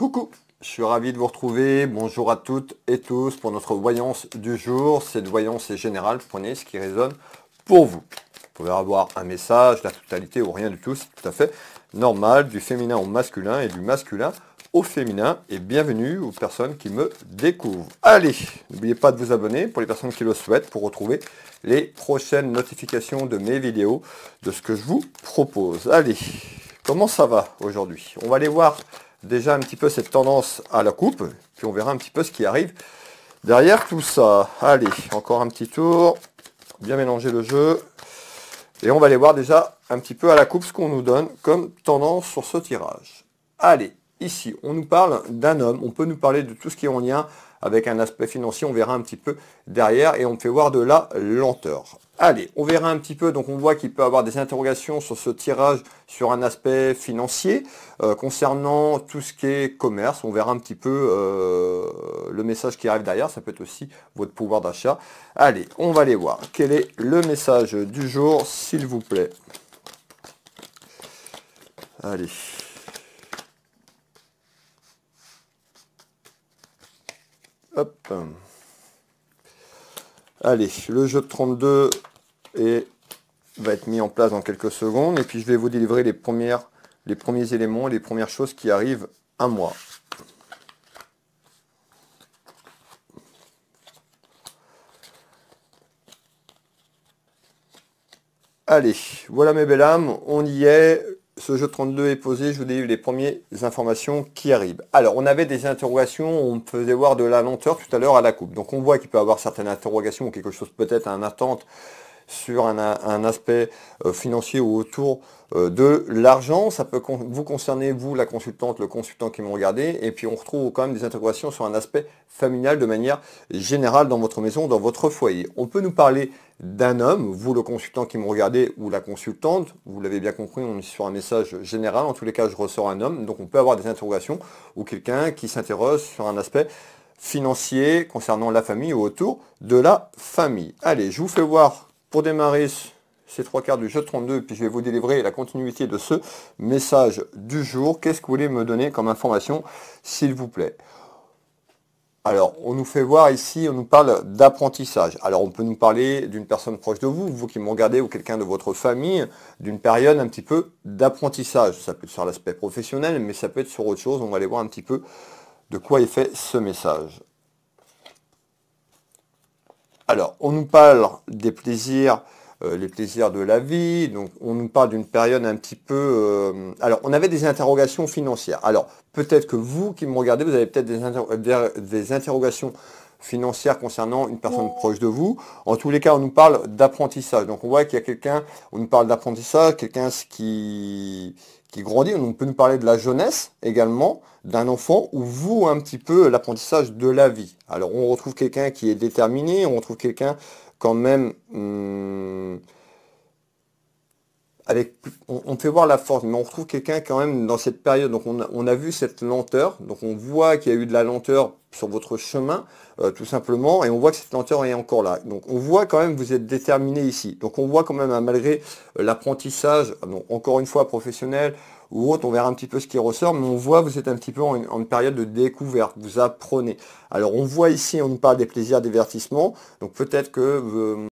Coucou je suis ravi de vous retrouver, bonjour à toutes et tous pour notre voyance du jour. Cette voyance est générale, prenez ce qui résonne pour vous. Vous pouvez avoir un message, la totalité ou rien du tout, c'est tout à fait normal, du féminin au masculin et du masculin au féminin. Et bienvenue aux personnes qui me découvrent. Allez, n'oubliez pas de vous abonner pour les personnes qui le souhaitent pour retrouver les prochaines notifications de mes vidéos, de ce que je vous propose. Allez, comment ça va aujourd'hui On va aller voir déjà un petit peu cette tendance à la coupe, puis on verra un petit peu ce qui arrive derrière tout ça. Allez, encore un petit tour, bien mélanger le jeu, et on va aller voir déjà un petit peu à la coupe ce qu'on nous donne comme tendance sur ce tirage. Allez, ici, on nous parle d'un homme, on peut nous parler de tout ce qui est en lien avec un aspect financier, on verra un petit peu derrière et on me fait voir de la lenteur. Allez, on verra un petit peu, donc on voit qu'il peut avoir des interrogations sur ce tirage sur un aspect financier. Euh, concernant tout ce qui est commerce, on verra un petit peu euh, le message qui arrive derrière, ça peut être aussi votre pouvoir d'achat. Allez, on va aller voir. Quel est le message du jour, s'il vous plaît Allez. Allez, le jeu de 32 va être mis en place dans quelques secondes. Et puis je vais vous délivrer les, premières, les premiers éléments, les premières choses qui arrivent à moi. Allez, voilà mes belles âmes, on y est, ce jeu 32 est posé, je vous ai eu les premières informations qui arrivent. Alors, on avait des interrogations, on faisait voir de la lenteur tout à l'heure à la coupe. Donc, on voit qu'il peut y avoir certaines interrogations ou quelque chose peut-être, un attente sur un, aspect euh, financier ou autour euh, de l'argent. Ça peut vous concerner, vous, la consultante, le consultant qui m'ont regardé. Et puis on retrouve quand même des interrogations sur un aspect familial de manière générale dans votre maison, dans votre foyer. On peut nous parler d'un homme, vous le consultant qui m'ont regardé ou la consultante, vous l'avez bien compris, on est sur un message général, en tous les cas je ressors un homme, donc on peut avoir des interrogations ou quelqu'un qui s'interroge sur un aspect financier concernant la famille ou autour de la famille. Allez, je vous fais voir pour démarrer ces trois quarts du jeu 32, puis je vais vous délivrer la continuité de ce message du jour. Qu'est-ce que vous voulez me donner comme information, s'il vous plaît alors, on nous fait voir ici, on nous parle d'apprentissage. Alors, on peut nous parler d'une personne proche de vous, vous qui me regardez, ou quelqu'un de votre famille, d'une période un petit peu d'apprentissage. Ça peut être sur l'aspect professionnel, mais ça peut être sur autre chose. On va aller voir un petit peu de quoi est fait ce message. Alors, on nous parle des plaisirs, euh, les plaisirs de la vie, donc on nous parle d'une période un petit peu... Euh, alors, on avait des interrogations financières. Alors, peut-être que vous qui me regardez, vous avez peut-être des, des interrogations financière concernant une personne proche de vous. En tous les cas, on nous parle d'apprentissage. Donc on voit qu'il y a quelqu'un, on nous parle d'apprentissage, quelqu'un qui, qui grandit. On peut nous parler de la jeunesse également, d'un enfant, ou vous un petit peu l'apprentissage de la vie. Alors on retrouve quelqu'un qui est déterminé, on retrouve quelqu'un quand même... Hum, on, fait voir la force, mais on retrouve quelqu'un quand même dans cette période. Donc on a, vu cette lenteur, donc on voit qu'il y a eu de la lenteur sur votre chemin, euh, tout simplement, et on voit que cette lenteur est encore là. Donc on voit quand même vous êtes déterminé ici. Donc on voit quand même, hein, malgré euh, l'apprentissage, ah encore une fois professionnel ou autre, on verra un petit peu ce qui ressort, mais on voit vous êtes un petit peu en période de découverte, vous apprenez. Alors on voit ici, on nous parle des plaisirs, divertissements, donc peut-être que... Euh,